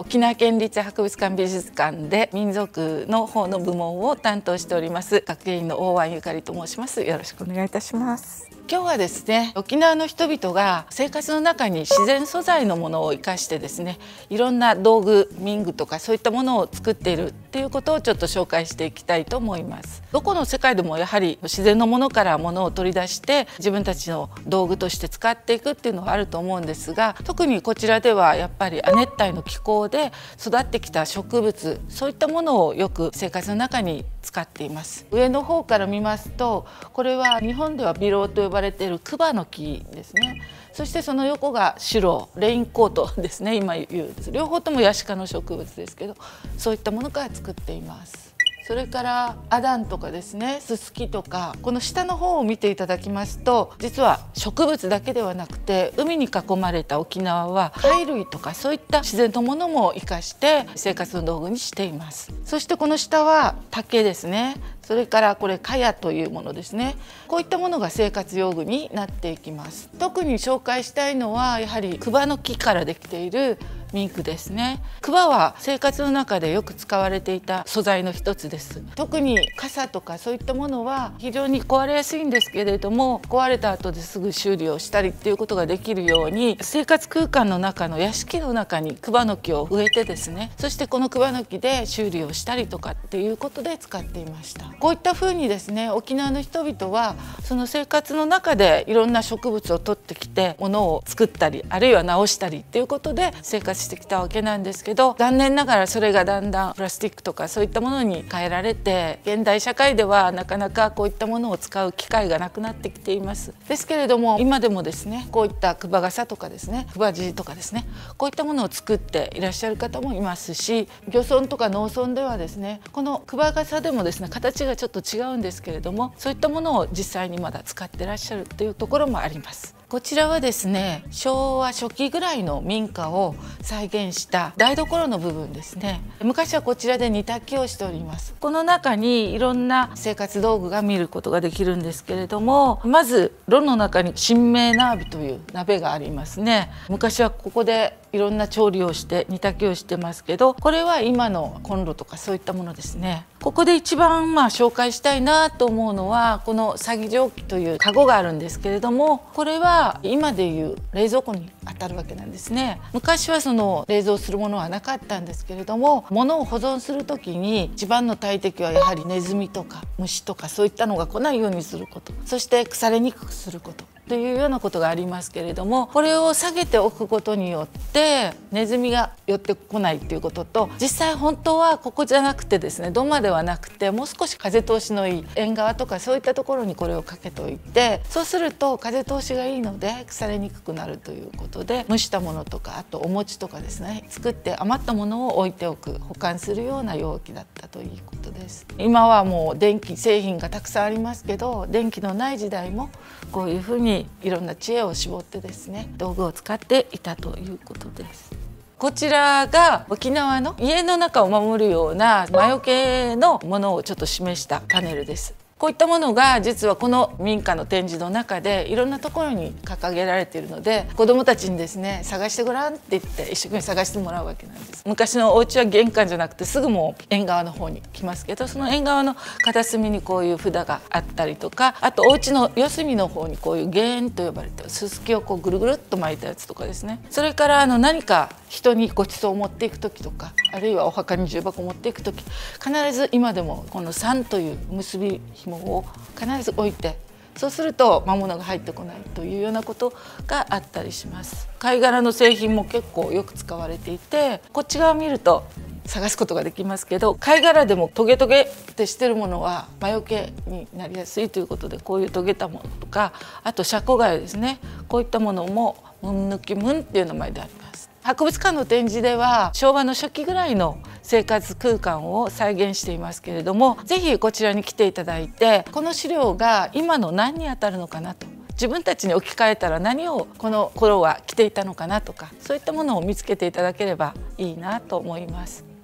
沖縄県立博物館美術館で民族の方の部門を担当しております学芸員の大和ゆかりと申しますよろしくお願いいたします今日はですね沖縄の人々が生活の中に自然素材のものを生かしてですねいろんな道具民具とかそういったものを作っているっていうことをちょっと紹介していきたいと思いますどこの世界でもやはり自然のものからものを取り出して自分たちの道具として使っていくっていうのはあると思うんですが特にこちらではやっぱり亜熱帯の気候で育ってきた植物そういったものをよく生活の中に使っています上の方から見ますとこれは日本ではビロウと呼ばれているクバの木ですねそしてその横がシロレインコートですね今言う両方ともヤシ科の植物ですけどそういったものから作っていますそれからアダンとかですねススキとかこの下の方を見ていただきますと実は植物だけではなくて海に囲まれた沖縄は貝類とかそういった自然のものも生かして生活の道具にしていますそしてこの下は竹ですねそれからこれカヤというものですねこういったものが生活用具になっていきます特に紹介したいのはやはりクバの木からできているミンクですねクワは生活の中でよく使われていた素材の一つです特に傘とかそういったものは非常に壊れやすいんですけれども壊れた後ですぐ修理をしたりっていうことができるように生活空間の中の屋敷の中にクワの木を植えてですねそしてこのクワの木で修理をしたりとかっていうことで使っていましたこういった風にですね沖縄の人々はその生活の中でいろんな植物を取ってきて物を作ったりあるいは直したりっていうことで生活してきたわけなんですけど残念ながらそれがだんだんプラスチックとかそういったものに変えられて現代社会ではなかなかこういったものを使う機会がなくなってきていますですけれども今でもですねこういったクバ傘とかですねクバ地とかですねこういったものを作っていらっしゃる方もいますし漁村とか農村ではですねこのクバ傘でもですね形がちょっと違うんですけれどもそういったものを実際にまだ使ってらっしゃるというところもありますこちらはですね昭和初期ぐらいの民家を再現した台所の部分ですね昔はこちらで煮炊きをしておりますこの中にいろんな生活道具が見ることができるんですけれどもまず炉の中に神明鍋という鍋がありますね昔はここでいろんな調理をして煮炊きをしてますけどこれは今のコンロとかそういったものですねここで一番まあ紹介したいなと思うのはこの詐欺蒸気というカゴがあるんですけれどもこれは今でいう冷蔵庫に当たるわけなんですね昔はその冷蔵するものはなかったんですけれども物を保存する時に一番の大敵はやはりネズミとか虫とかそういったのが来ないようにすることそして腐れにくくすることというようなことがありますけれどもこれを下げておくことによってネズミが寄ってこないっていうことと実際本当はここじゃなくてですね土間ではなくてもう少し風通しのいい縁側とかそういったところにこれをかけておいてそうすると風通しがいいので腐れにくくなるということで蒸したものとかあとお餅とかですね作って余ったものを置いておく保管するような容器だったということです今はもう電気製品がたくさんありますけど電気のない時代もこういうふうにいろんな知恵を絞ってですね道具を使っていたということです。こちらが沖縄の家の中を守るような魔除けのものをちょっと示したパネルです。こういったものが実はこの民家の展示の中でいろんなところに掲げられているので子どもたちにですね探してごらんって言って一生懸命探してもらうわけなんです昔のお家は玄関じゃなくてすぐもう縁側の方に来ますけどその縁側の片隅にこういう札があったりとかあとお家の四隅の方にこういう原園と呼ばれてすすきをこうぐるぐるっと巻いたやつとかですねそれからあの何か人にごちそうを持っていく時とかあるいはお墓に重箱を持っていく時必ず今でもこの「3」という結び紐を必ず置いてそうすると魔物が入ってこないというようなことがあったりします貝殻の製品も結構よく使われていてこっち側を見ると探すことができますけど貝殻でもトゲトゲってしてるものは魔除けになりやすいということでこういうトゲたものとかあとシャコガエですねこういったものもムン抜きムンっていう名前であり博物館の展示では昭和の初期ぐらいの生活空間を再現していますけれども是非こちらに来ていただいてこの資料が今の何にあたるのかなと自分たちに置き換えたら何をこの頃は着ていたのかなとかそういったものを見つけていただければいいなと思います。